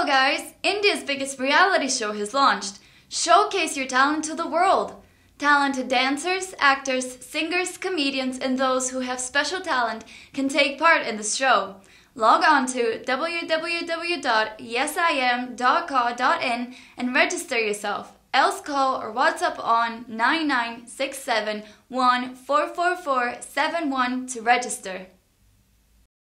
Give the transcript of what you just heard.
Hello guys! India's biggest reality show has launched. Showcase your talent to the world. Talented dancers, actors, singers, comedians, and those who have special talent can take part in the show. Log on to www.yesiam.co.in and register yourself. Else call or WhatsApp on 99671 to register.